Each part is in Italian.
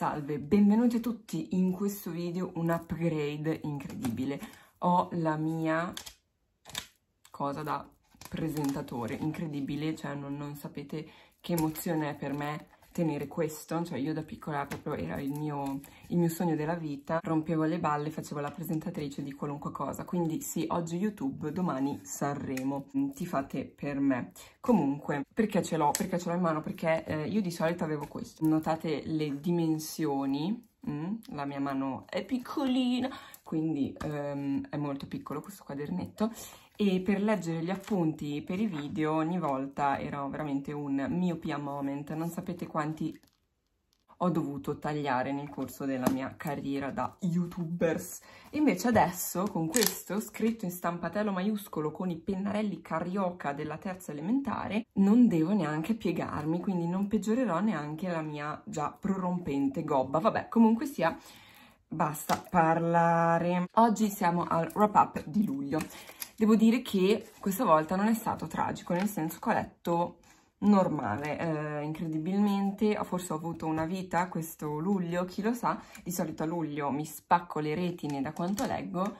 Salve, benvenuti a tutti in questo video, un upgrade incredibile. Ho la mia cosa da presentatore, incredibile, cioè non, non sapete che emozione è per me tenere questo, cioè io da piccola proprio era il mio, il mio sogno della vita, rompevo le balle, facevo la presentatrice di qualunque cosa, quindi sì, oggi YouTube, domani Sanremo, mm, ti fate per me. Comunque, perché ce l'ho? Perché ce l'ho in mano? Perché eh, io di solito avevo questo, notate le dimensioni, mm? la mia mano è piccolina, quindi ehm, è molto piccolo questo quadernetto, e per leggere gli appunti per i video ogni volta ero veramente un miopia moment, non sapete quanti ho dovuto tagliare nel corso della mia carriera da youtubers. Invece adesso con questo, scritto in stampatello maiuscolo con i pennarelli carioca della terza elementare, non devo neanche piegarmi, quindi non peggiorerò neanche la mia già prorompente gobba. Vabbè, comunque sia, basta parlare. Oggi siamo al wrap up di luglio. Devo dire che questa volta non è stato tragico, nel senso che ho letto normale, eh, incredibilmente, forse ho avuto una vita questo luglio, chi lo sa, di solito a luglio mi spacco le retine da quanto leggo,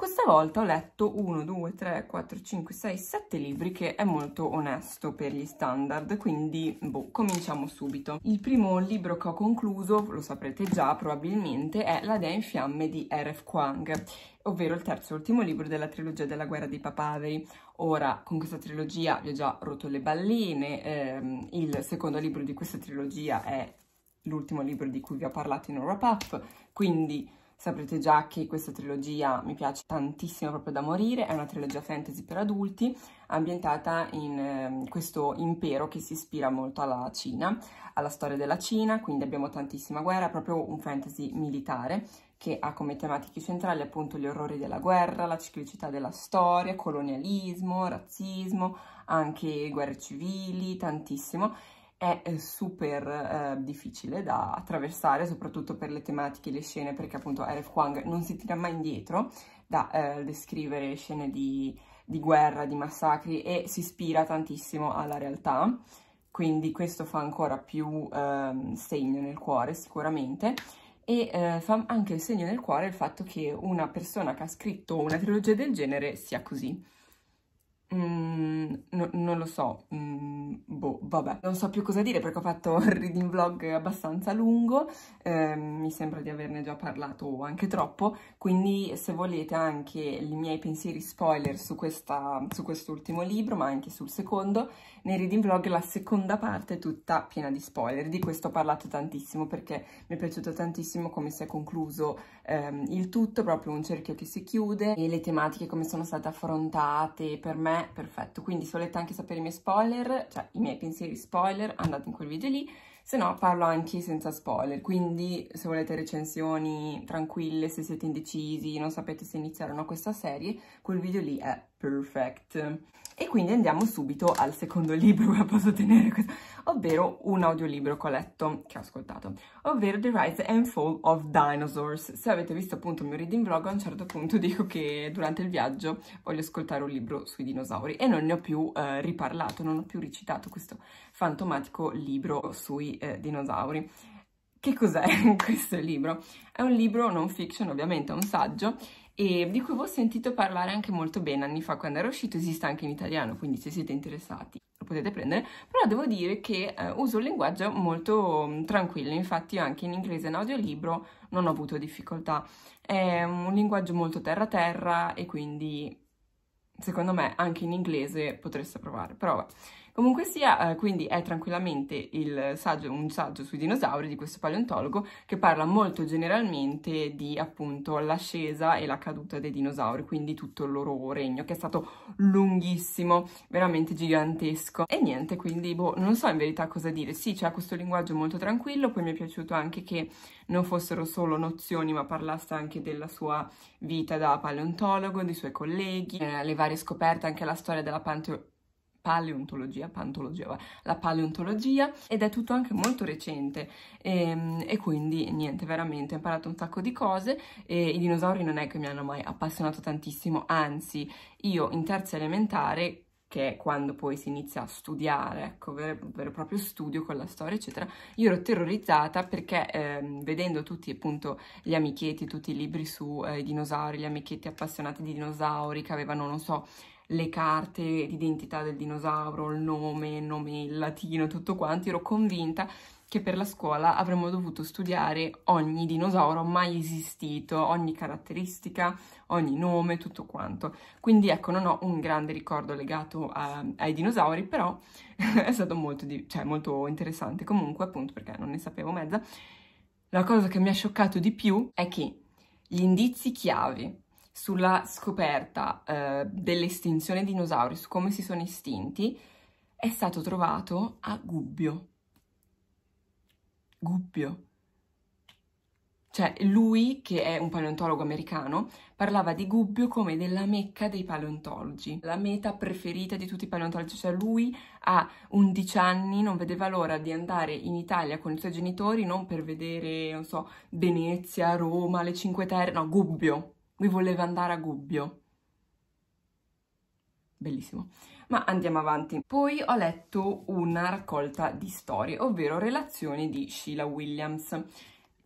questa volta ho letto 1, 2, 3, 4, 5, 6, 7 libri che è molto onesto per gli standard, quindi boh, cominciamo subito. Il primo libro che ho concluso, lo saprete già probabilmente, è La Dea in Fiamme di R.F. Kuang ovvero il terzo e ultimo libro della trilogia della guerra dei papaveri. Ora, con questa trilogia vi ho già rotto le balline, ehm, il secondo libro di questa trilogia è l'ultimo libro di cui vi ho parlato in un wrap-up, quindi Saprete già che questa trilogia mi piace tantissimo proprio da morire, è una trilogia fantasy per adulti ambientata in eh, questo impero che si ispira molto alla Cina, alla storia della Cina, quindi abbiamo tantissima guerra, proprio un fantasy militare che ha come tematiche centrali appunto gli orrori della guerra, la ciclicità della storia, colonialismo, razzismo, anche guerre civili, tantissimo è eh, super eh, difficile da attraversare, soprattutto per le tematiche, e le scene, perché appunto Eric Kwang non si tira mai indietro da eh, descrivere scene di, di, guerra, di massacri e si ispira tantissimo alla realtà, quindi questo fa ancora più eh, segno nel cuore sicuramente e eh, fa anche il segno nel cuore il fatto che una persona che ha scritto una trilogia del genere sia così. Mm, no, non lo so, mm, boh, vabbè. Non so più cosa dire perché ho fatto un reading vlog abbastanza lungo, eh, mi sembra di averne già parlato anche troppo, quindi se volete anche i miei pensieri spoiler su quest'ultimo quest libro, ma anche sul secondo, nei reading vlog la seconda parte è tutta piena di spoiler, di questo ho parlato tantissimo perché mi è piaciuto tantissimo come si è concluso ehm, il tutto, proprio un cerchio che si chiude e le tematiche come sono state affrontate per me perfetto. Quindi se volete anche sapere i miei spoiler, cioè i miei pensieri spoiler, andate in quel video lì. Se no parlo anche senza spoiler, quindi se volete recensioni tranquille, se siete indecisi, non sapete se iniziare o no questa serie, quel video lì è perfetto. E quindi andiamo subito al secondo libro che posso tenere, ovvero un audiolibro che ho letto, che ho ascoltato, ovvero The Rise and Fall of Dinosaurs. Se avete visto appunto il mio reading vlog, a un certo punto dico che durante il viaggio voglio ascoltare un libro sui dinosauri e non ne ho più eh, riparlato, non ho più recitato questo fantomatico libro sui eh, dinosauri. Che cos'è questo libro? È un libro non fiction, ovviamente, è un saggio e di cui ho sentito parlare anche molto bene anni fa quando era uscito, esiste anche in italiano, quindi se siete interessati lo potete prendere, però devo dire che eh, uso un linguaggio molto mm, tranquillo, infatti anche in inglese in audiolibro non ho avuto difficoltà, è un linguaggio molto terra-terra e quindi secondo me anche in inglese potreste provare, però vabbè. Comunque sia, eh, quindi è tranquillamente saggio, un saggio sui dinosauri di questo paleontologo che parla molto generalmente di appunto l'ascesa e la caduta dei dinosauri, quindi tutto il loro regno che è stato lunghissimo, veramente gigantesco. E niente, quindi boh, non so in verità cosa dire. Sì, c'è questo linguaggio molto tranquillo, poi mi è piaciuto anche che non fossero solo nozioni ma parlasse anche della sua vita da paleontologo, dei suoi colleghi, eh, le varie scoperte, anche la storia della paleontologia paleontologia, pantologia, la paleontologia ed è tutto anche molto recente e, ehm, e, quindi niente, veramente ho imparato un sacco di cose e i dinosauri non è che mi hanno mai appassionato tantissimo, anzi io in terza elementare che è quando poi si inizia a studiare, ecco, vero, vero e proprio studio con la storia, eccetera, io ero terrorizzata perché ehm, vedendo tutti appunto gli amichetti, tutti i libri sui eh, dinosauri, gli amichetti appassionati di dinosauri che avevano, non so, le carte d'identità del dinosauro, il nome, il nome in latino, tutto quanto, ero convinta che per la scuola avremmo dovuto studiare ogni dinosauro mai esistito, ogni caratteristica, ogni nome, tutto quanto. Quindi ecco, non ho un grande ricordo legato a, ai dinosauri, però è stato molto, cioè, molto interessante comunque, appunto perché non ne sapevo mezza. La cosa che mi ha scioccato di più è che gli indizi chiave sulla scoperta eh, dell'estinzione dei dinosauri, su come si sono estinti, è stato trovato a Gubbio. Gubbio. Cioè, lui, che è un paleontologo americano, parlava di Gubbio come della mecca dei paleontologi, la meta preferita di tutti i paleontologi. Cioè, lui a 11 anni non vedeva l'ora di andare in Italia con i suoi genitori, non per vedere, non so, Venezia, Roma, le Cinque Terre, no, Gubbio. Lui voleva andare a Gubbio. Bellissimo. Ma andiamo avanti. Poi ho letto una raccolta di storie, ovvero Relazioni di Sheila Williams.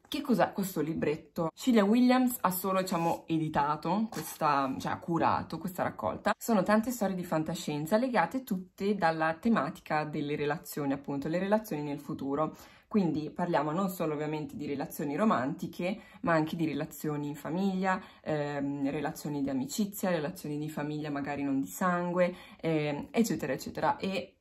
Che cos'è questo libretto? Sheila Williams ha solo, diciamo, editato, questa, cioè ha curato questa raccolta. Sono tante storie di fantascienza legate tutte dalla tematica delle relazioni, appunto, le relazioni nel futuro. Quindi parliamo non solo ovviamente di relazioni romantiche, ma anche di relazioni in famiglia, ehm, relazioni di amicizia, relazioni di famiglia magari non di sangue, ehm, eccetera, eccetera. E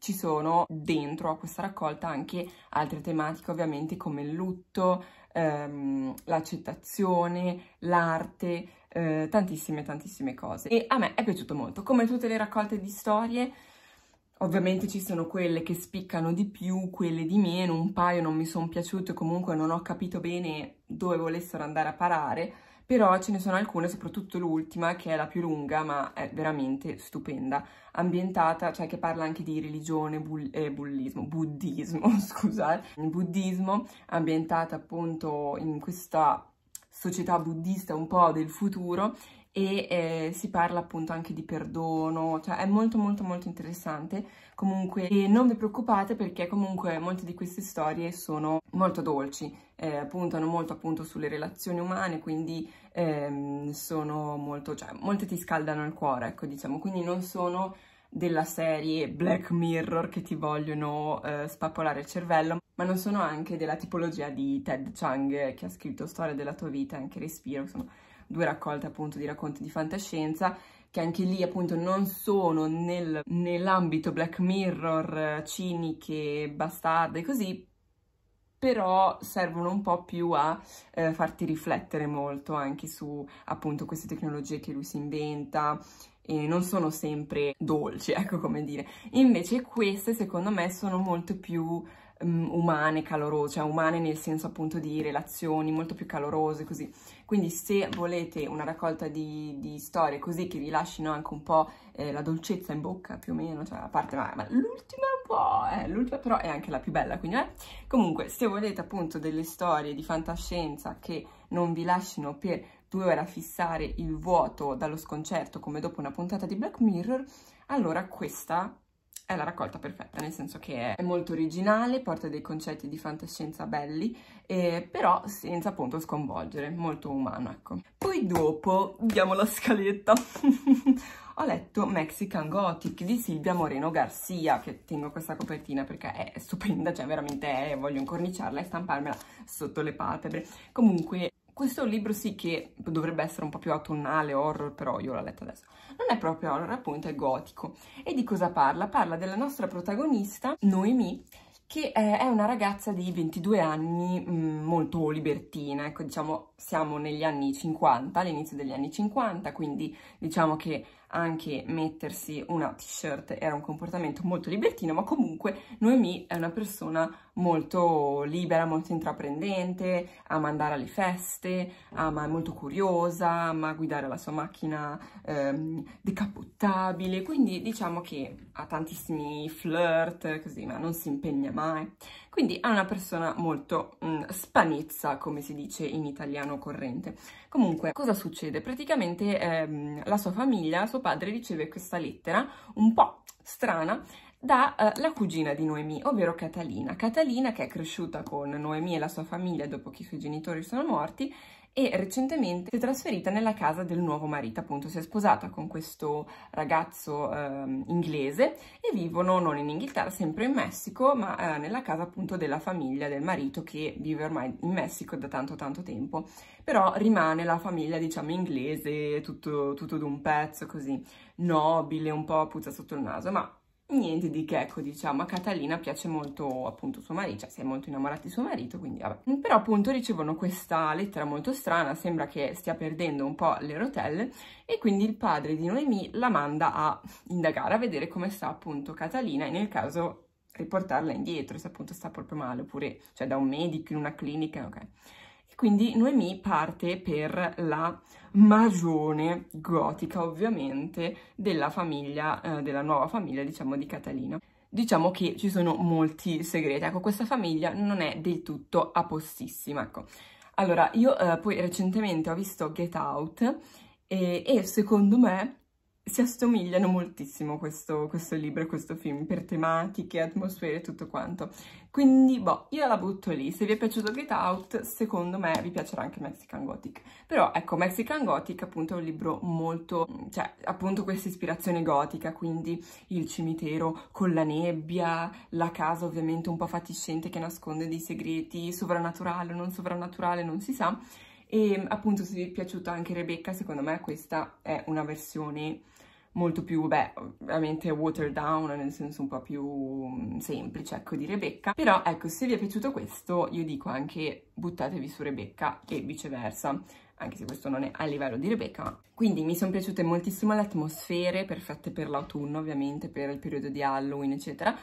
ci sono dentro a questa raccolta anche altre tematiche ovviamente come il lutto, ehm, l'accettazione, l'arte, eh, tantissime tantissime cose. E a me è piaciuto molto, come tutte le raccolte di storie Ovviamente ci sono quelle che spiccano di più, quelle di meno, un paio non mi sono piaciute, comunque non ho capito bene dove volessero andare a parare, però ce ne sono alcune, soprattutto l'ultima, che è la più lunga, ma è veramente stupenda, ambientata, cioè che parla anche di religione, bull eh, bullismo, buddismo, scusate, buddismo, ambientata appunto in questa società buddista un po' del futuro e eh, si parla appunto anche di perdono, cioè è molto molto molto interessante comunque e non vi preoccupate perché comunque molte di queste storie sono molto dolci, eh, puntano molto appunto sulle relazioni umane quindi ehm, sono molto, cioè molte ti scaldano il cuore ecco diciamo, quindi non sono della serie Black Mirror che ti vogliono eh, spappolare il cervello, ma non sono anche della tipologia di Ted Chung eh, che ha scritto Storia della tua vita, anche Respiro, insomma due raccolte appunto di racconti di fantascienza che anche lì appunto non sono nel, nell'ambito Black Mirror ciniche, bastarde e così, però servono un po' più a eh, farti riflettere molto anche su appunto queste tecnologie che lui si inventa e non sono sempre dolci, ecco come dire. Invece queste secondo me sono molto più um, umane, calorose, cioè umane nel senso appunto di relazioni molto più calorose così. Quindi se volete una raccolta di, di storie così che vi lasciano anche un po' eh, la dolcezza in bocca più o meno, cioè a parte ma, ma l'ultima un po', eh, l'ultima però è anche la più bella, quindi eh. Comunque se volete appunto delle storie di fantascienza che non vi lasciano per due ore a fissare il vuoto dallo sconcerto come dopo una puntata di Black Mirror, allora questa è la raccolta perfetta, nel senso che è molto originale, porta dei concetti di fantascienza belli, eh, però senza appunto sconvolgere, molto umano, ecco. Poi dopo, diamo la scaletta, ho letto Mexican Gothic di Silvia Moreno Garcia, che tengo questa copertina perché è stupenda, cioè veramente è, eh, voglio incorniciarla e stamparmela sotto le palpebre. Comunque questo libro sì che dovrebbe essere un po' più autunnale, horror, però io l'ho letto adesso. Non è proprio horror, appunto è gotico. E di cosa parla? Parla della nostra protagonista, Noemi, che eh, è una ragazza di 22 anni mm, molto libertina, ecco diciamo siamo negli anni 50, all'inizio degli anni 50, quindi diciamo che anche mettersi una t-shirt era un comportamento molto libertino, ma comunque Noemi è una persona molto libera, molto intraprendente, ama andare alle feste, ama, è molto curiosa, ama guidare la sua macchina ehm, decappottabile, quindi diciamo che ha tantissimi flirt, così, ma non si impegna mai quindi è una persona molto mh, mm, spanizza, come si dice in italiano corrente. Comunque, cosa succede? Praticamente ehm, la sua famiglia, suo padre, riceve questa lettera un po' strana dalla eh, cugina di Noemi, ovvero Catalina. Catalina che è cresciuta con Noemi e la sua famiglia dopo che i suoi genitori sono morti e recentemente si è trasferita nella casa del nuovo marito, appunto si è sposata con questo ragazzo eh, inglese e vivono non in Inghilterra, sempre in Messico, ma eh, nella casa appunto della famiglia del marito che vive ormai in Messico da tanto tanto tempo, però rimane la famiglia diciamo inglese, tutto, tutto d'un pezzo così nobile, un po' puzza sotto il naso, ma niente di che, ecco, diciamo, a Catalina piace molto appunto suo marito, cioè si è molto innamorata di suo marito, quindi vabbè. Mm, però appunto ricevono questa lettera molto strana, sembra che stia perdendo un po' le rotelle e quindi il padre di Noemi la manda a indagare, a vedere come sta appunto Catalina e nel caso riportarla indietro se appunto sta proprio male, oppure cioè da un medico in una clinica, ok. E quindi Noemi parte per la magione gotica ovviamente, della famiglia, eh, della nuova famiglia diciamo di Catalina. Diciamo che ci sono molti segreti, ecco questa famiglia non è del tutto appostissima, ecco. Allora, io eh, poi recentemente ho visto Get Out e, eh, e secondo me si assomigliano moltissimo questo, questo libro e questo film per tematiche, atmosfere e tutto quanto. Quindi, boh, io la butto lì. Se vi è piaciuto Get Out, secondo me vi piacerà anche Mexican Gothic. Però, ecco, Mexican Gothic appunto è un libro molto... cioè, appunto questa ispirazione gotica, quindi il cimitero con la nebbia, la casa ovviamente un po' fatiscente che nasconde dei segreti, sovrannaturale o non sovrannaturale, non si sa. E appunto se vi è piaciuta anche Rebecca, secondo me questa è una versione molto più, beh, ovviamente watered down, nel senso un po' più mm, semplice, ecco, di Rebecca. Però, ecco, se vi è piaciuto questo, io dico anche buttatevi su Rebecca e viceversa anche se questo non è a livello di Rebecca. Quindi mi sono piaciute moltissimo le atmosfere, perfette per l'autunno ovviamente, per il periodo di Halloween eccetera,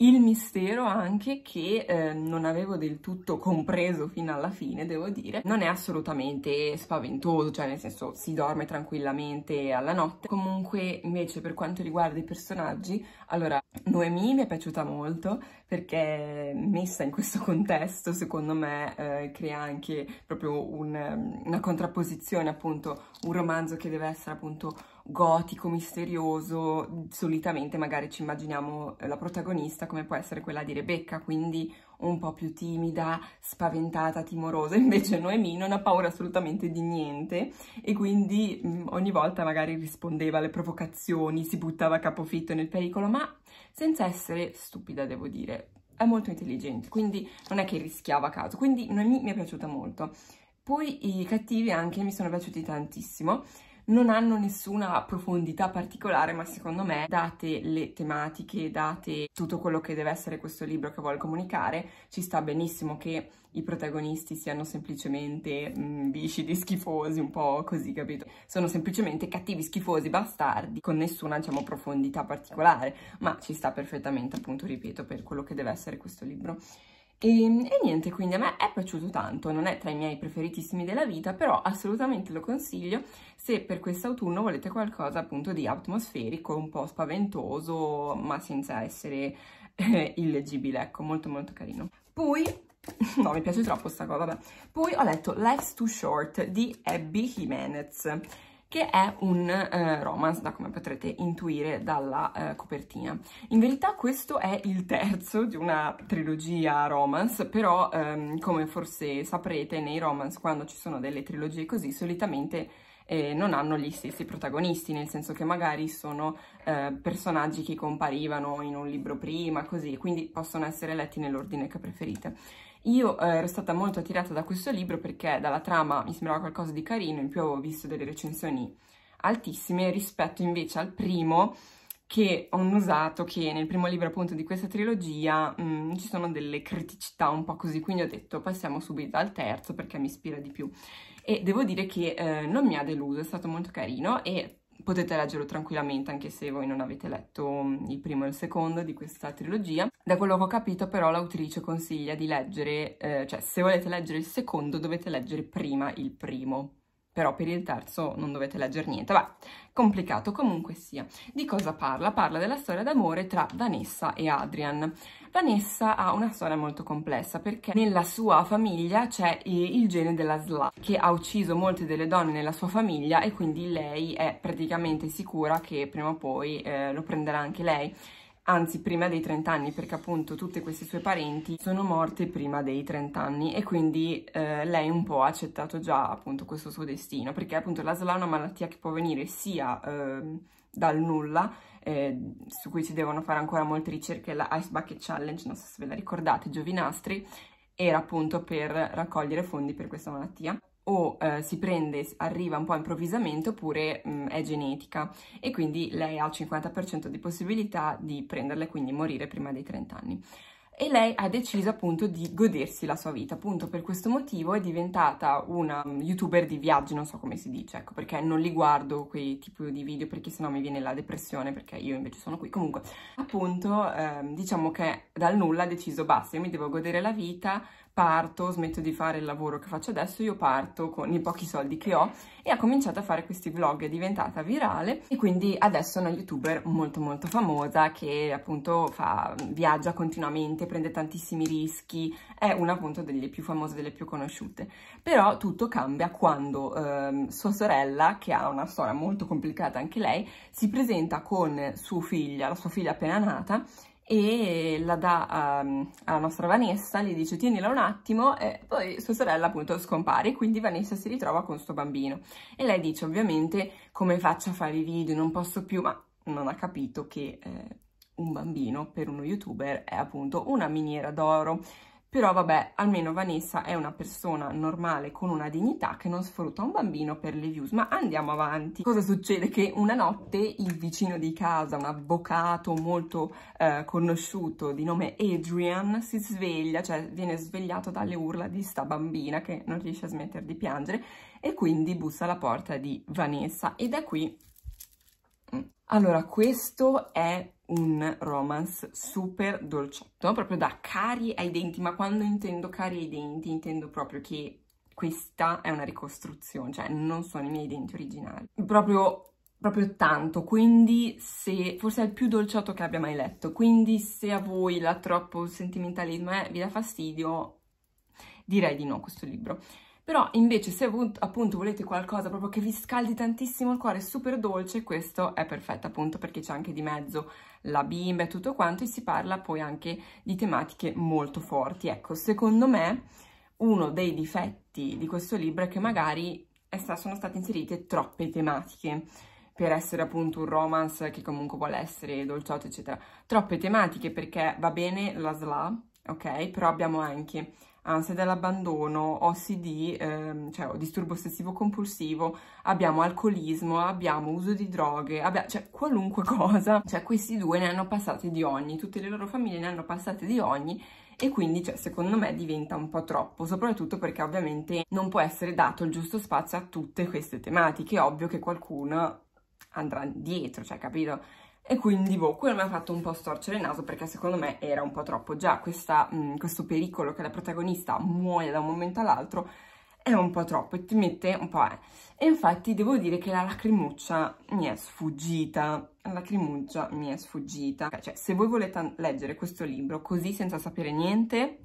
il mistero anche che eh, non avevo del tutto compreso fino alla fine, devo dire, non è assolutamente spaventoso, cioè nel senso si dorme tranquillamente alla notte. Comunque invece per quanto riguarda i personaggi, allora Noemi mi è piaciuta molto perché messa in questo contesto secondo me eh, crea anche proprio un, una contrapposizione appunto, un romanzo che deve essere appunto gotico, misterioso, solitamente magari ci immaginiamo eh, la protagonista come può essere quella di Rebecca, quindi un po' più timida, spaventata, timorosa, invece Noemi non ha paura assolutamente di niente e quindi mm, ogni volta magari rispondeva alle provocazioni, si buttava a capofitto nel pericolo, ma senza essere stupida devo dire, è molto intelligente, quindi non è che rischiava a caso, quindi Noemi mi è piaciuta molto. Poi i cattivi anche mi sono piaciuti tantissimo, non hanno nessuna profondità particolare, ma secondo me, date le tematiche, date tutto quello che deve essere questo libro che vuole comunicare, ci sta benissimo che i protagonisti siano semplicemente mh, mm, viscidi, schifosi, un po' così, capito? Sono semplicemente cattivi, schifosi, bastardi, con nessuna, diciamo, profondità particolare, ma ci sta perfettamente, appunto, ripeto, per quello che deve essere questo libro. E, ehm, e, niente, quindi a me è piaciuto tanto, non è tra i miei preferitissimi della vita, però assolutamente lo consiglio se per quest'autunno volete qualcosa appunto di atmosferico, un po' spaventoso, ma senza essere eh, illeggibile, ecco, molto molto carino. Poi no, mi piace troppo sta cosa, vabbè. Poi ho letto Life's Too Short di Abby Jimenez che è un eh, romance, da come potrete intuire dalla eh, copertina. In verità questo è il terzo di una trilogia romance, però ehm, come forse saprete nei romance quando ci sono delle trilogie così solitamente eh, non hanno gli stessi protagonisti, nel senso che magari sono eh, personaggi che comparivano in un libro prima, così, quindi possono essere letti nell'ordine che preferite. Io eh, ero stata molto attirata da questo libro perché dalla trama mi sembrava qualcosa di carino, in più avevo visto delle recensioni altissime rispetto invece al primo che ho usato, che nel primo libro appunto di questa trilogia mh, mm, ci sono delle criticità un po' così, quindi ho detto passiamo subito al terzo perché mi ispira di più. E devo dire che eh, non mi ha deluso, è stato molto carino e potete leggerlo tranquillamente anche se voi non avete letto mm, il primo e il secondo di questa trilogia. Da quello che ho capito però l'autrice consiglia di leggere, eh, cioè se volete leggere il secondo dovete leggere prima il primo, però per il terzo non dovete leggere niente, va, complicato comunque sia. Di cosa parla? Parla della storia d'amore tra Vanessa e Adrian. Vanessa ha una storia molto complessa perché nella sua famiglia c'è il gene della SLA che ha ucciso molte delle donne nella sua famiglia e quindi lei è praticamente sicura che prima o poi eh, lo prenderà anche lei anzi prima dei 30 anni perché appunto tutte queste sue parenti sono morte prima dei 30 anni e quindi eh, lei un po' ha accettato già appunto questo suo destino perché appunto la SLA è una malattia che può venire sia eh, dal nulla eh, su cui si devono fare ancora molte ricerche, la Ice Bucket Challenge, non so se ve la ricordate, Giovinastri, era appunto per raccogliere fondi per questa malattia o eh, si prende, arriva un po' improvvisamente oppure mh, mm, è genetica e quindi lei ha il 50% di possibilità di prenderla e quindi morire prima dei 30 anni e lei ha deciso appunto di godersi la sua vita, appunto per questo motivo è diventata una mm, youtuber di viaggi, non so come si dice, ecco perché non li guardo quei tipi di video perché sennò mi viene la depressione perché io invece sono qui, comunque appunto eh, diciamo che dal nulla ha deciso basta, io mi devo godere la vita, parto, smetto di fare il lavoro che faccio adesso, io parto con i pochi soldi che ho e ha cominciato a fare questi vlog, è diventata virale e quindi adesso è una youtuber molto molto famosa che appunto fa, viaggia continuamente, prende tantissimi rischi, è una appunto delle più famose, delle più conosciute. Però tutto cambia quando ehm, sua sorella, che ha una storia molto complicata anche lei, si presenta con sua figlia, la sua figlia appena nata e la dà a, ehm, alla nostra Vanessa, gli dice tienila un attimo e poi sua sorella appunto scompare quindi Vanessa si ritrova con sto bambino e lei dice ovviamente come faccio a fare i video, non posso più, ma non ha capito che eh, un bambino per uno youtuber è appunto una miniera d'oro però vabbè, almeno Vanessa è una persona normale con una dignità che non sfrutta un bambino per le views. Ma andiamo avanti. Cosa succede? Che una notte il vicino di casa, un avvocato molto eh, conosciuto di nome Adrian, si sveglia, cioè viene svegliato dalle urla di sta bambina che non riesce a smettere di piangere e quindi bussa alla porta di Vanessa. E da qui... Mm. Allora, questo è un romance super dolciotto, proprio da cari ai denti, ma quando intendo cari ai denti intendo proprio che questa è una ricostruzione, cioè non sono i miei denti originali. Proprio, proprio tanto, quindi se, forse è il più dolciotto che abbia mai letto, quindi se a voi la troppo sentimentalismo eh, vi dà fastidio, direi di no questo libro. Però invece se appunto volete qualcosa proprio che vi scaldi tantissimo il cuore, super dolce, questo è perfetto appunto perché c'è anche di mezzo la bimba e tutto quanto e si parla poi anche di tematiche molto forti. Ecco, secondo me uno dei difetti di questo libro è che magari sono state inserite troppe tematiche per essere appunto un romance che comunque vuole essere dolciotto, eccetera. Troppe tematiche perché va bene la SLA, ok? Però abbiamo anche ansia dell'abbandono, OCD, ehm, cioè disturbo ossessivo compulsivo, abbiamo alcolismo, abbiamo uso di droghe, abbiamo, cioè qualunque cosa, cioè questi due ne hanno passate di ogni, tutte le loro famiglie ne hanno passate di ogni e quindi cioè, secondo me diventa un po' troppo, soprattutto perché ovviamente non può essere dato il giusto spazio a tutte queste tematiche, è ovvio che qualcuno andrà dietro, cioè capito? E quindi boh, quello mi ha fatto un po' storcere il naso perché secondo me era un po' troppo. Già questa, mh, mm, questo pericolo che la protagonista muoia da un momento all'altro è un po' troppo e ti mette un po' eh. E infatti devo dire che la lacrimuccia mi è sfuggita, la lacrimuccia mi è sfuggita. Cioè se voi volete leggere questo libro così senza sapere niente,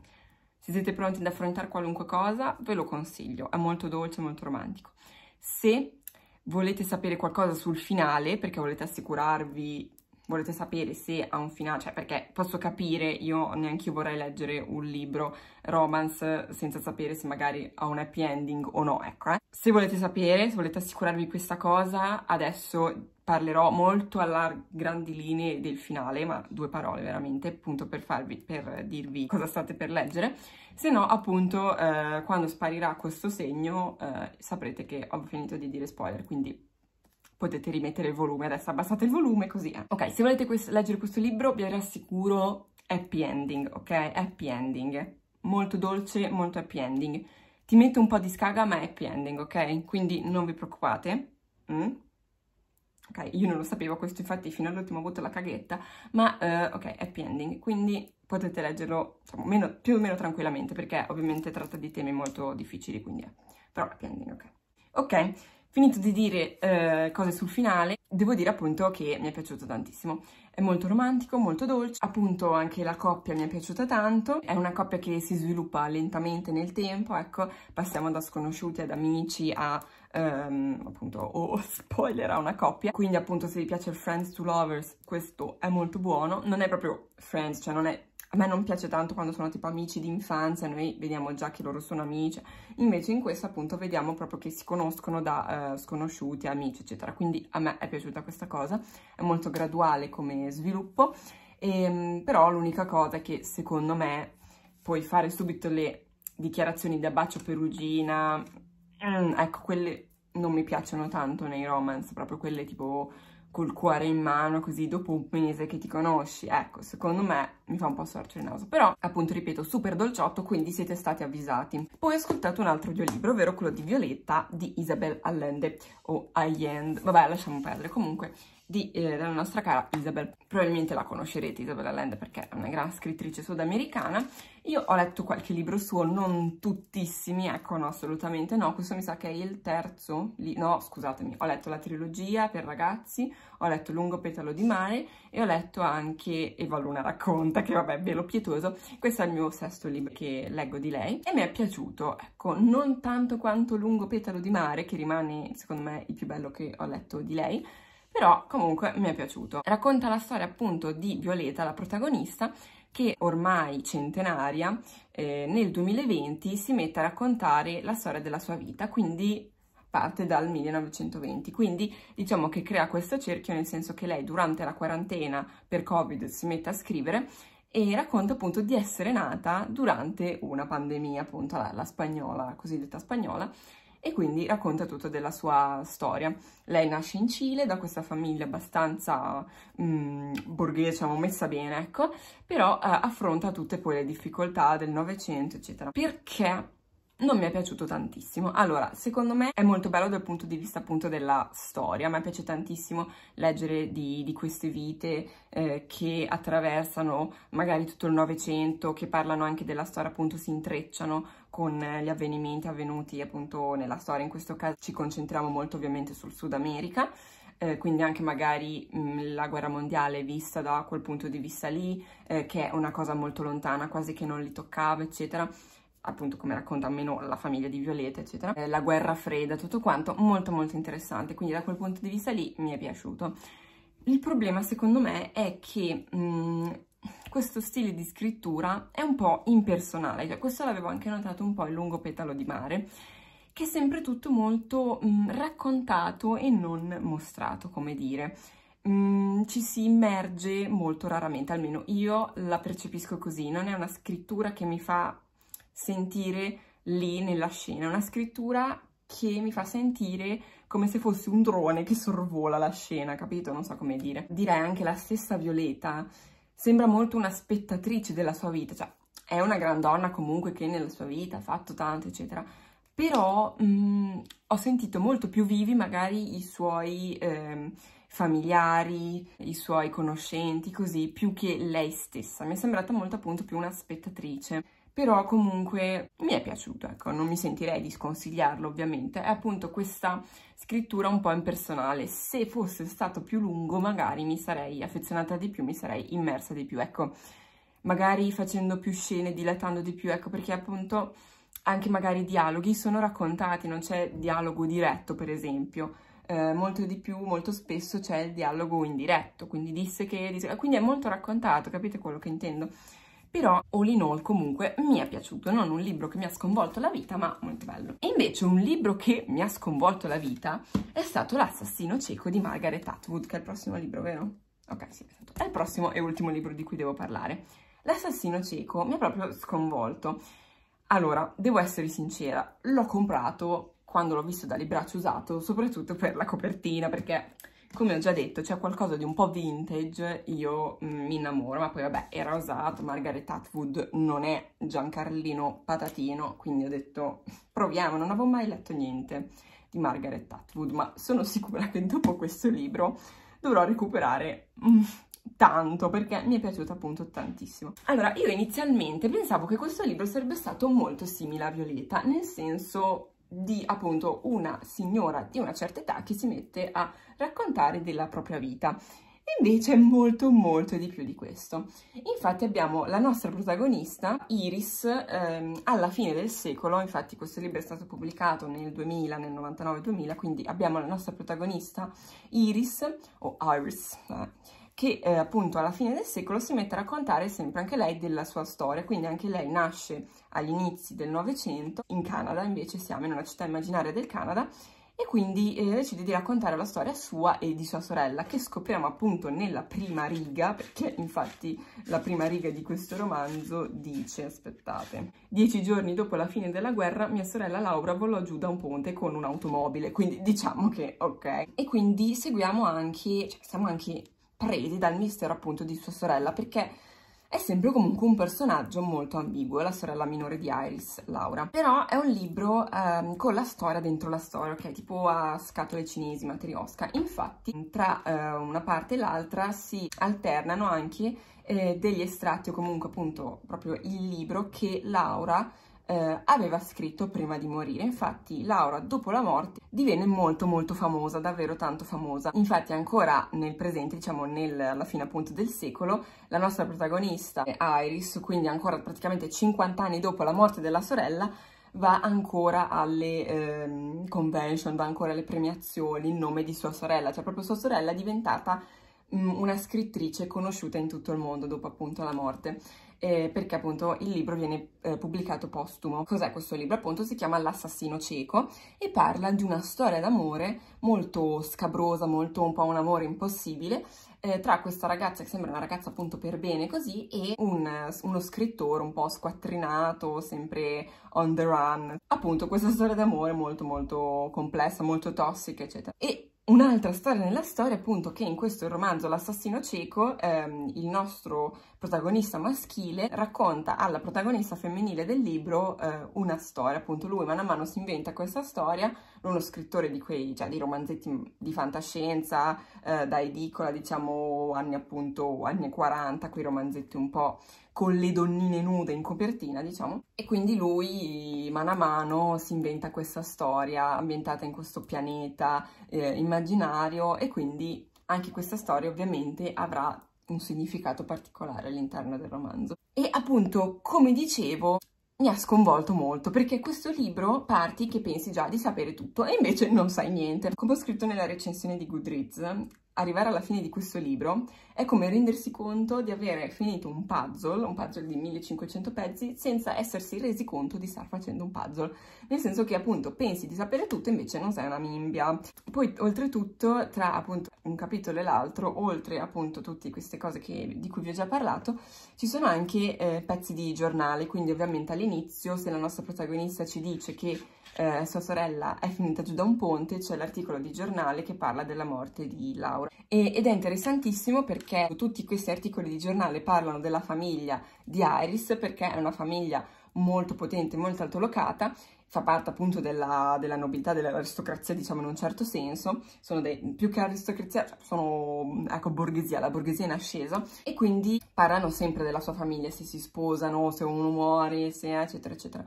se siete pronti ad affrontare qualunque cosa, ve lo consiglio, è molto dolce, molto romantico. Se volete sapere qualcosa sul finale perché volete assicurarvi volete sapere se ha un finale, cioè perché posso capire, io neanche io vorrei leggere un libro romance senza sapere se magari ha un happy ending o no, ecco. Eh. Se volete sapere, se volete assicurarvi questa cosa, adesso parlerò molto a grandi linee del finale, ma due parole veramente, appunto per, farvi, per dirvi cosa state per leggere, se no appunto eh, quando sparirà questo segno eh, saprete che ho finito di dire spoiler, quindi potete rimettere il volume, adesso abbassate il volume così è. Ok, se volete questo, leggere questo libro vi rassicuro happy ending, ok? Happy ending, molto dolce, molto happy ending. Ti metto un po' di scaga ma happy ending, ok? Quindi non vi preoccupate. Mm? Ok, io non lo sapevo questo, infatti fino all'ultimo ho avuto la caghetta, ma uh, ok, happy ending, quindi potete leggerlo diciamo, meno, più o meno tranquillamente, perché ovviamente tratta di temi molto difficili, quindi è, però happy ending, ok. Ok, Finito di dire eh, cose sul finale, devo dire appunto che mi è piaciuto tantissimo. È molto romantico, molto dolce, appunto anche la coppia mi è piaciuta tanto, è una coppia che si sviluppa lentamente nel tempo, ecco, passiamo da sconosciuti ad amici a ehm, appunto o oh, spoiler a una coppia, quindi appunto se vi piace Friends to Lovers questo è molto buono, non è proprio Friends, cioè non è a me non piace tanto quando sono tipo amici di infanzia, noi vediamo già che loro sono amici, invece in questo appunto vediamo proprio che si conoscono da eh, sconosciuti, amici eccetera, quindi a me è piaciuta questa cosa, è molto graduale come sviluppo, e, ehm, però l'unica cosa che secondo me puoi fare subito le dichiarazioni di abbacio perugina, mm, ecco quelle non mi piacciono tanto nei romance, proprio quelle tipo col cuore in mano così dopo un mese che ti conosci, ecco, secondo me mi fa un po' sorgere il naso, però appunto ripeto super dolciotto quindi siete stati avvisati. Poi ho ascoltato un altro audiolibro, ovvero quello di Violetta di Isabel Allende o Allende, vabbè lasciamo perdere, comunque di, eh, della nostra cara Isabel. Probabilmente la conoscerete Isabel Allende perché è una gran scrittrice sudamericana. Io ho letto qualche libro suo, non tuttissimi, ecco, no, assolutamente no. Questo mi sa che è il terzo, li... no, scusatemi, ho letto la trilogia per ragazzi, ho letto Lungo petalo di mare e ho letto anche Eva Luna racconta, che vabbè, velo pietoso. Questo è il mio sesto libro che leggo di lei e mi è piaciuto, ecco, non tanto quanto Lungo petalo di mare, che rimane, secondo me, il più bello che ho letto di lei, però comunque mi è piaciuto. Racconta la storia appunto di Violeta, la protagonista, che ormai centenaria eh, nel 2020 si mette a raccontare la storia della sua vita, quindi parte dal 1920, quindi diciamo che crea questo cerchio nel senso che lei durante la quarantena per Covid si mette a scrivere e racconta appunto di essere nata durante una pandemia, appunto la, la spagnola, la cosiddetta spagnola, e quindi racconta tutta della sua storia. Lei nasce in Cile da questa famiglia abbastanza mh, borghese, diciamo, messa bene, ecco, però eh, affronta tutte poi le difficoltà del Novecento, eccetera. Perché non mi è piaciuto tantissimo. Allora, secondo me è molto bello dal punto di vista appunto della storia, a me piace tantissimo leggere di, di queste vite eh, che attraversano magari tutto il Novecento, che parlano anche della storia appunto, si intrecciano con eh, gli avvenimenti avvenuti appunto nella storia, in questo caso ci concentriamo molto ovviamente sul Sud America, eh, quindi anche magari mh, mm, la guerra mondiale vista da quel punto di vista lì, eh, che è una cosa molto lontana, quasi che non li toccava, eccetera appunto come racconta almeno la famiglia di Violeta eccetera, eh, la guerra fredda, tutto quanto, molto molto interessante, quindi da quel punto di vista lì mi è piaciuto. Il problema secondo me è che mh, mm, questo stile di scrittura è un po' impersonale, cioè, questo l'avevo anche notato un po' il lungo petalo di mare, che è sempre tutto molto mh, mm, raccontato e non mostrato, come dire. Mm, ci si immerge molto raramente, almeno io la percepisco così, non è una scrittura che mi fa sentire lì nella scena, è una scrittura che mi fa sentire come se fosse un drone che sorvola la scena, capito? Non so come dire. Direi anche la stessa Violeta sembra molto una spettatrice della sua vita, cioè è una gran donna comunque che nella sua vita ha fatto tanto, eccetera, però mh, mm, ho sentito molto più vivi magari i suoi eh, familiari, i suoi conoscenti, così, più che lei stessa. Mi è sembrata molto appunto più una spettatrice però comunque mi è piaciuto, ecco, non mi sentirei di sconsigliarlo ovviamente, è appunto questa scrittura un po' impersonale, se fosse stato più lungo magari mi sarei affezionata di più, mi sarei immersa di più, ecco, magari facendo più scene, dilatando di più, ecco, perché appunto anche magari i dialoghi sono raccontati, non c'è dialogo diretto per esempio, eh, molto di più, molto spesso c'è il dialogo indiretto, quindi disse che, disse... quindi è molto raccontato, capite quello che intendo? però all in all comunque mi è piaciuto, non un libro che mi ha sconvolto la vita, ma molto bello. E invece un libro che mi ha sconvolto la vita è stato L'assassino cieco di Margaret Atwood, che è il prossimo libro, vero? Ok, sì, è il prossimo e ultimo libro di cui devo parlare. L'assassino cieco mi ha proprio sconvolto. Allora, devo essere sincera, l'ho comprato quando l'ho visto da libraccio usato, soprattutto per la copertina, perché come ho già detto c'è qualcosa di un po' vintage, io mm, mi innamoro, ma poi vabbè era usato, Margaret Atwood non è Giancarlino Patatino, quindi ho detto proviamo, non avevo mai letto niente di Margaret Atwood, ma sono sicura che dopo questo libro dovrò recuperare mm, tanto perché mi è piaciuto appunto tantissimo. Allora, io inizialmente pensavo che questo libro sarebbe stato molto simile a Violeta, nel senso di appunto una signora di una certa età che si mette a raccontare della propria vita. Invece è molto molto di più di questo. Infatti abbiamo la nostra protagonista, Iris, ehm, alla fine del secolo, infatti questo libro è stato pubblicato nel 2000, nel 99-2000, quindi abbiamo la nostra protagonista Iris, o Iris, eh, che eh, appunto alla fine del secolo si mette a raccontare sempre anche lei della sua storia, quindi anche lei nasce agli inizi del Novecento in Canada, invece siamo in una città immaginaria del Canada e quindi eh, decide di raccontare la storia sua e di sua sorella, che scopriamo appunto nella prima riga, perché infatti la prima riga di questo romanzo dice, aspettate, dieci giorni dopo la fine della guerra mia sorella Laura volò giù da un ponte con un'automobile, quindi diciamo che ok. E quindi seguiamo anche, cioè siamo anche presi dal mistero appunto di sua sorella, perché è sempre comunque un personaggio molto ambiguo, la sorella minore di Iris, Laura. Però è un libro ehm, con la storia dentro la storia, che è Tipo a scatole cinesi, materiosca. Infatti tra eh, una parte e l'altra si alternano anche eh, degli estratti o comunque appunto proprio il libro che Laura eh, aveva scritto prima di morire. Infatti Laura dopo la morte divenne molto molto famosa, davvero tanto famosa. Infatti ancora nel presente, diciamo nel, alla fine appunto del secolo, la nostra protagonista Iris, quindi ancora praticamente 50 anni dopo la morte della sorella, va ancora alle eh, convention, va ancora alle premiazioni in nome di sua sorella, cioè proprio sua sorella è diventata mh, mm, una scrittrice conosciuta in tutto il mondo dopo appunto la morte eh, perché appunto il libro viene eh, pubblicato postumo. Cos'è questo libro? Appunto si chiama L'assassino cieco e parla di una storia d'amore molto scabrosa, molto un po' un amore impossibile, eh, tra questa ragazza che sembra una ragazza appunto per bene così e un, uno scrittore un po' squattrinato, sempre on the run. Appunto questa storia d'amore molto molto complessa, molto tossica eccetera. E Un'altra storia nella storia, appunto, che in questo romanzo L'assassino cieco, ehm, il nostro protagonista maschile racconta alla protagonista femminile del libro eh, una storia, appunto lui mano a mano si inventa questa storia, uno scrittore di quei, già, di romanzetti mm, di fantascienza, eh, da edicola, diciamo, anni appunto, anni 40, quei romanzetti un po' con le donnine nude in copertina, diciamo. E quindi lui, mano a mano, si inventa questa storia ambientata in questo pianeta eh, immaginario e quindi anche questa storia ovviamente avrà un significato particolare all'interno del romanzo. E appunto, come dicevo, mi ha sconvolto molto perché questo libro parti che pensi già di sapere tutto e invece non sai niente. Come ho scritto nella recensione di Goodreads, arrivare alla fine di questo libro è come rendersi conto di avere finito un puzzle, un puzzle di 1500 pezzi, senza essersi resi conto di star facendo un puzzle, nel senso che appunto pensi di sapere tutto invece non sei una mimbia. Poi oltretutto tra appunto un capitolo e l'altro, oltre appunto tutte queste cose che, di cui vi ho già parlato, ci sono anche eh, pezzi di giornale, quindi ovviamente all'inizio se la nostra protagonista ci dice che eh, sua sorella è finita giù da un ponte, c'è l'articolo di giornale che parla della morte di Laura. E, ed è interessantissimo perché tutti questi articoli di giornale parlano della famiglia di Iris perché è una famiglia molto potente, molto altolocata, fa parte appunto della, della nobiltà, dell'aristocrazia diciamo in un certo senso, sono dei, più che aristocrazia, sono ecco borghesia, la borghesia in ascesa e quindi parlano sempre della sua famiglia, se si sposano, se uno muore, se, eccetera eccetera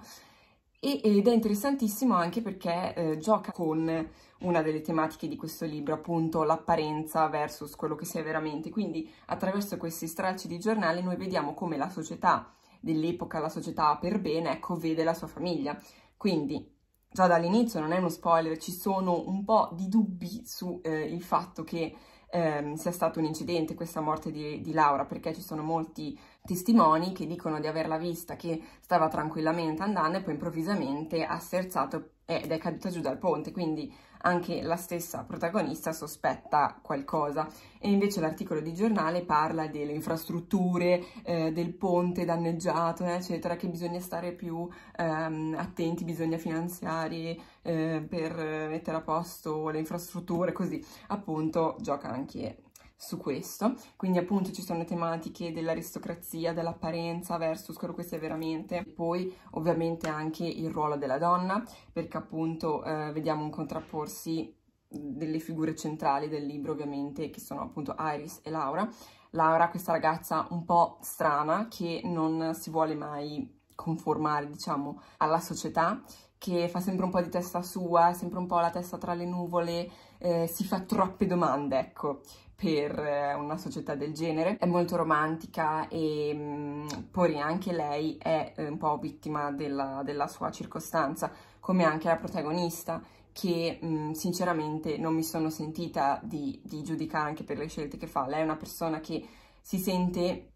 ed è interessantissimo anche perché eh, gioca con una delle tematiche di questo libro, appunto l'apparenza versus quello che si è veramente. Quindi attraverso questi stralci di giornale noi vediamo come la società dell'epoca, la società per bene, ecco, vede la sua famiglia. Quindi già dall'inizio, non è uno spoiler, ci sono un po' di dubbi sul eh, fatto che ehm, sia stato un incidente questa morte di, di Laura, perché ci sono molti testimoni che dicono di averla vista, che stava tranquillamente andando e poi improvvisamente ha serzato ed è caduta giù dal ponte, quindi anche la stessa protagonista sospetta qualcosa. E invece l'articolo di giornale parla delle infrastrutture, eh, del ponte danneggiato, eh, eccetera, che bisogna stare più ehm, attenti, bisogna finanziare eh, per mettere a posto le infrastrutture, così appunto gioca anche su questo, quindi appunto ci sono tematiche dell'aristocrazia, dell'apparenza versus quello che sei veramente, poi ovviamente anche il ruolo della donna, perché appunto eh, vediamo un contrapporsi delle figure centrali del libro ovviamente che sono appunto Iris e Laura. Laura, questa ragazza un po' strana che non si vuole mai conformare diciamo alla società, che fa sempre un po' di testa sua, sempre un po' la testa tra le nuvole, eh, si fa troppe domande, ecco, per eh, una società del genere. È molto romantica e mh, mm, poi anche lei è eh, un po' vittima della, della sua circostanza, come anche la protagonista che mh, mm, sinceramente non mi sono sentita di, di giudicare anche per le scelte che fa. Lei è una persona che si sente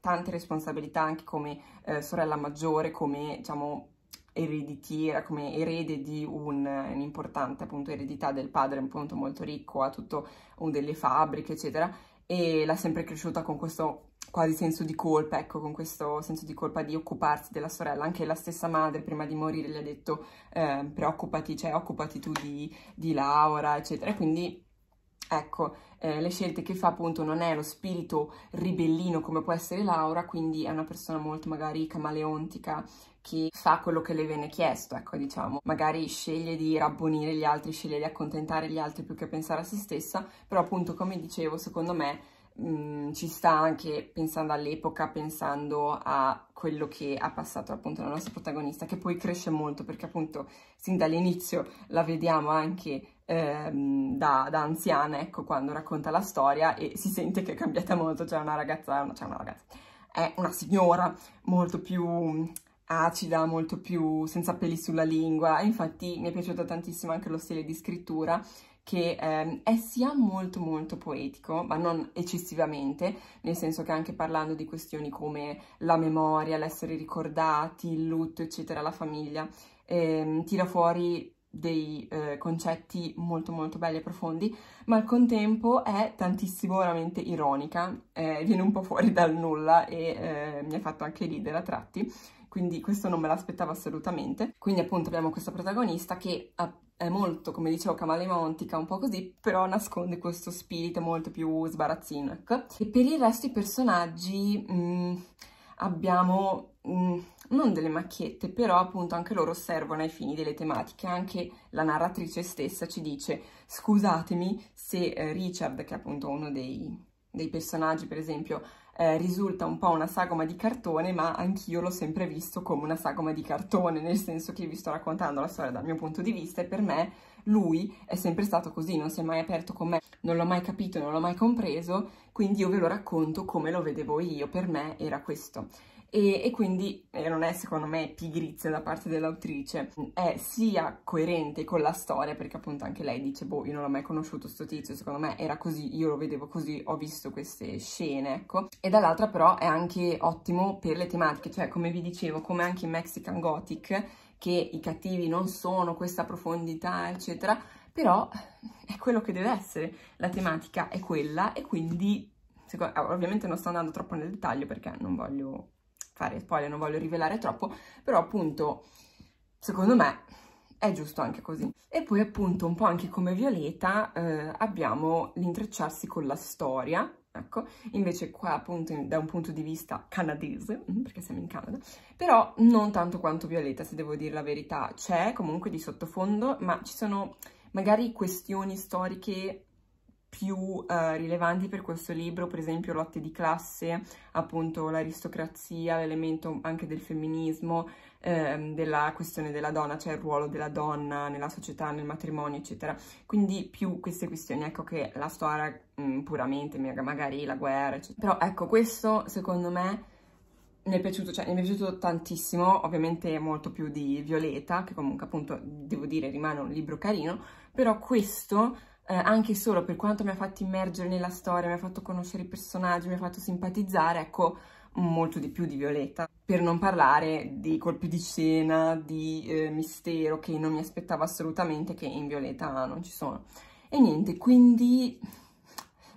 tante responsabilità anche come eh, sorella maggiore, come diciamo ereditiera, come erede di un'importante un appunto eredità del padre, appunto molto ricco, ha tutto un, delle fabbriche, eccetera, e l'ha sempre cresciuta con questo quasi senso di colpa, ecco, con questo senso di colpa di occuparsi della sorella. Anche la stessa madre, prima di morire, gli ha detto eh, preoccupati, cioè occupati tu di, di Laura, eccetera. E quindi, ecco, eh, le scelte che fa appunto non è lo spirito ribellino come può essere Laura, quindi è una persona molto magari camaleontica, chi fa quello che le viene chiesto, ecco diciamo, magari sceglie di rabbonire gli altri, sceglie di accontentare gli altri più che pensare a se stessa, però appunto come dicevo secondo me mh, mm, ci sta anche pensando all'epoca, pensando a quello che ha passato appunto la nostra protagonista, che poi cresce molto perché appunto sin dall'inizio la vediamo anche Ehm, da, da, anziana, ecco, quando racconta la storia e si sente che è cambiata molto, c'è cioè una ragazza, c'è cioè una ragazza, è una signora molto più acida, molto più senza peli sulla lingua, infatti mi è piaciuto tantissimo anche lo stile di scrittura che ehm, è sia molto molto poetico, ma non eccessivamente, nel senso che anche parlando di questioni come la memoria, l'essere ricordati, il lutto, eccetera, la famiglia, ehm, tira fuori dei eh, concetti molto molto belli e profondi, ma al contempo è tantissimo veramente ironica, eh, viene un po' fuori dal nulla e eh, mi ha fatto anche ridere a tratti, quindi questo non me l'aspettavo assolutamente. Quindi appunto abbiamo questa protagonista che ah, è molto, come dicevo, camaleontica, un po' così, però nasconde questo spirito molto più sbarazzino, ecco. E per il resto i personaggi mh, mm, abbiamo... Mm, non delle macchiette, però appunto anche loro servono ai fini delle tematiche, anche la narratrice stessa ci dice scusatemi se eh, Richard, che è appunto uno dei, dei personaggi per esempio, eh, risulta un po' una sagoma di cartone, ma anch'io l'ho sempre visto come una sagoma di cartone, nel senso che vi sto raccontando la storia dal mio punto di vista e per me lui è sempre stato così, non si è mai aperto con me, non l'ho mai capito, non l'ho mai compreso, quindi io ve lo racconto come lo vedevo io, per me era questo e, e quindi eh, non è secondo me pigrizia da parte dell'autrice, è sia coerente con la storia perché appunto anche lei dice boh io non l'ho mai conosciuto sto tizio, secondo me era così, io lo vedevo così, ho visto queste scene ecco, e dall'altra però è anche ottimo per le tematiche, cioè come vi dicevo come anche in Mexican Gothic che i cattivi non sono questa profondità eccetera, però è quello che deve essere, la tematica è quella e quindi, ovviamente non sto andando troppo nel dettaglio perché non voglio fare spoiler, non voglio rivelare troppo, però appunto, secondo me, è giusto anche così. E poi appunto un po' anche come Violeta eh, abbiamo l'intrecciarsi con la storia, ecco, invece qua appunto da un punto di vista canadese, mm, perché siamo in Canada, però non tanto quanto Violeta, se devo dire la verità, c'è comunque di sottofondo, ma ci sono magari questioni storiche più eh, rilevanti per questo libro, per esempio lotte di classe, appunto l'aristocrazia, l'elemento anche del femminismo, eh, della questione della donna, cioè il ruolo della donna nella società, nel matrimonio, eccetera. Quindi più queste questioni, ecco che la storia mh, mm, puramente, magari la guerra, eccetera. Però ecco, questo secondo me mi è piaciuto, cioè, mi è piaciuto tantissimo, ovviamente molto più di Violeta, che comunque appunto devo dire rimane un libro carino, però questo eh, anche solo per quanto mi ha fatto immergere nella storia, mi ha fatto conoscere i personaggi, mi ha fatto simpatizzare, ecco, molto di più di Violetta. Per non parlare di colpi di scena, di eh, mistero che non mi aspettavo assolutamente, che in Violetta non ci sono. E niente, quindi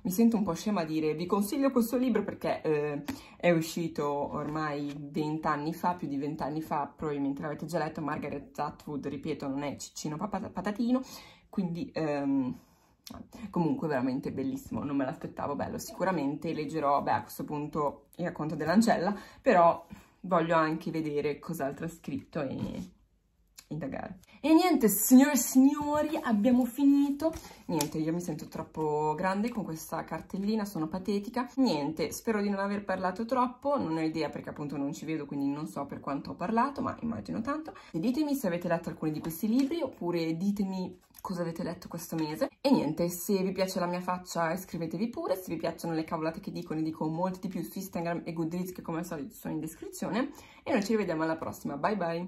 mi sento un po' scema a dire vi consiglio questo libro perché eh, è uscito ormai vent'anni fa, più di vent'anni fa, probabilmente l'avete già letto, Margaret Atwood, ripeto, non è Ciccino Patatino, quindi ehm, Comunque veramente bellissimo, non me l'aspettavo bello. Sicuramente leggerò, beh, a questo punto il racconto dell'ancella, però voglio anche vedere cos'altro ha scritto e indagare. E niente, signore e signori, abbiamo finito. Niente, io mi sento troppo grande con questa cartellina, sono patetica. Niente, spero di non aver parlato troppo, non ho idea perché appunto non ci vedo, quindi non so per quanto ho parlato, ma immagino tanto. E ditemi se avete letto alcuni di questi libri, oppure ditemi cosa avete letto questo mese. E niente, se vi piace la mia faccia iscrivetevi pure, se vi piacciono le cavolate che dico ne dico molti di più su Instagram e Goodreads che come al solito sono in descrizione. E noi ci rivediamo alla prossima, bye bye!